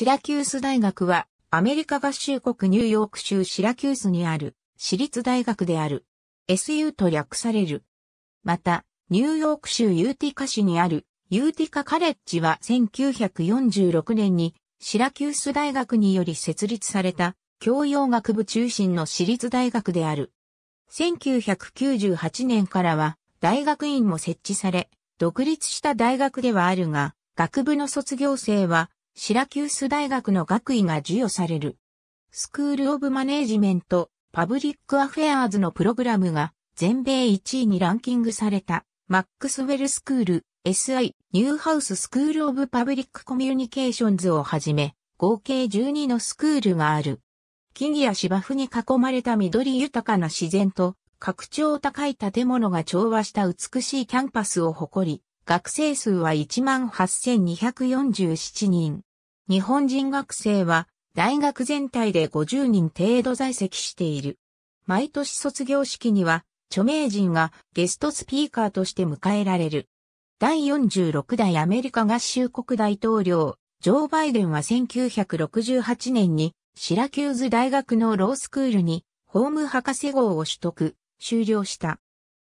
シラキュース大学は、アメリカ合衆国ニューヨーク州シラキュースにある、私立大学である。SU と略される。また、ニューヨーク州ユーティカ市にある、ユーティカカレッジは1946年に、シラキュース大学により設立された、教養学部中心の私立大学である。1998年からは、大学院も設置され、独立した大学ではあるが、学部の卒業生は、シラキュース大学の学位が授与される。スクール・オブ・マネージメント・パブリック・アフェアーズのプログラムが全米1位にランキングされたマックスウェル・スクール SI ニューハウス・スクール・オブ・パブリック・コミュニケーションズをはじめ合計12のスクールがある。木々や芝生に囲まれた緑豊かな自然と拡張高い建物が調和した美しいキャンパスを誇り、学生数は18,247人。日本人学生は大学全体で50人程度在籍している。毎年卒業式には著名人がゲストスピーカーとして迎えられる。第46代アメリカ合衆国大統領、ジョー・バイデンは1968年にシラキューズ大学のロースクールにホーム博士号を取得、終了した。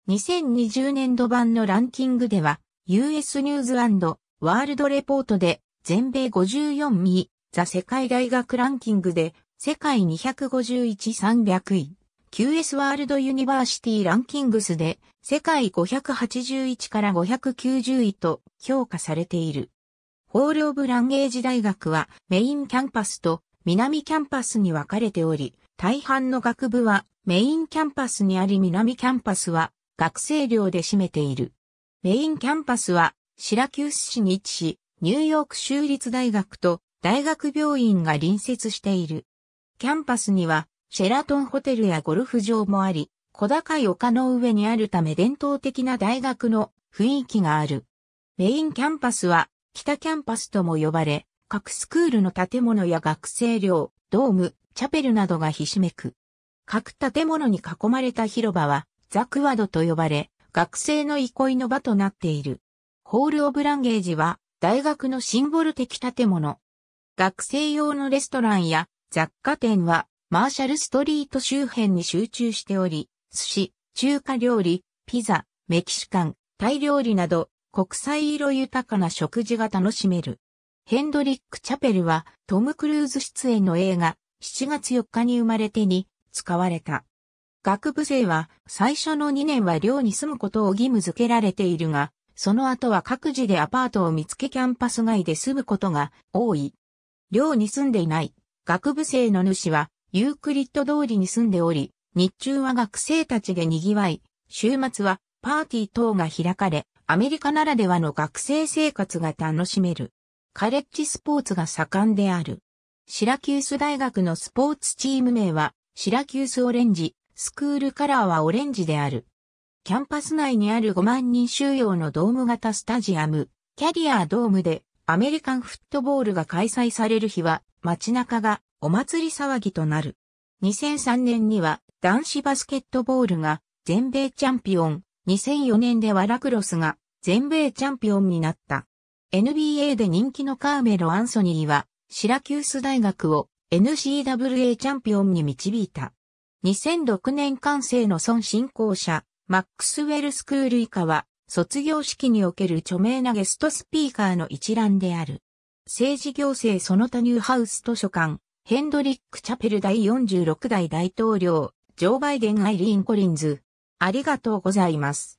2020年度版のランキングでは、US ニューズワールドレポートで全米54位、ザ世界大学ランキングで、世界251-300位、QS ワールドユニバーシティランキングスで、世界581から590位と評価されている。ホール・オブ・ランゲージ大学はメインキャンパスと南キャンパスに分かれており、大半の学部はメインキャンパスにあり南キャンパスは学生寮で占めている。メインキャンパスはシラキュース市に位置し、ニューヨーク州立大学と大学病院が隣接している。キャンパスにはシェラトンホテルやゴルフ場もあり、小高い丘の上にあるため伝統的な大学の雰囲気がある。メインキャンパスは北キャンパスとも呼ばれ、各スクールの建物や学生寮、ドーム、チャペルなどがひしめく。各建物に囲まれた広場はザクワドと呼ばれ、学生の憩いの場となっている。ホールオブランゲージは大学のシンボル的建物。学生用のレストランや雑貨店はマーシャルストリート周辺に集中しており、寿司、中華料理、ピザ、メキシカン、タイ料理など国際色豊かな食事が楽しめる。ヘンドリック・チャペルはトム・クルーズ出演の映画7月4日に生まれてに使われた。学部生は最初の2年は寮に住むことを義務付けられているが、その後は各自でアパートを見つけキャンパス外で住むことが多い。寮に住んでいない学部生の主はユークリッド通りに住んでおり、日中は学生たちで賑わい、週末はパーティー等が開かれ、アメリカならではの学生生活が楽しめる。カレッジスポーツが盛んである。シラキュース大学のスポーツチーム名は、シラキュースオレンジ、スクールカラーはオレンジである。キャンパス内にある5万人収容のドーム型スタジアム、キャリアードームでアメリカンフットボールが開催される日は街中がお祭り騒ぎとなる。2003年には男子バスケットボールが全米チャンピオン、2004年ではラクロスが全米チャンピオンになった。NBA で人気のカーメロ・アンソニーはシラキュース大学を n c w a チャンピオンに導いた。2006年完成の孫振興者、マックスウェルスクール以下は、卒業式における著名なゲストスピーカーの一覧である。政治行政その他ニューハウス図書館、ヘンドリック・チャペル第46代大統領、ジョー・バイデン・アイリーン・コリンズ。ありがとうございます。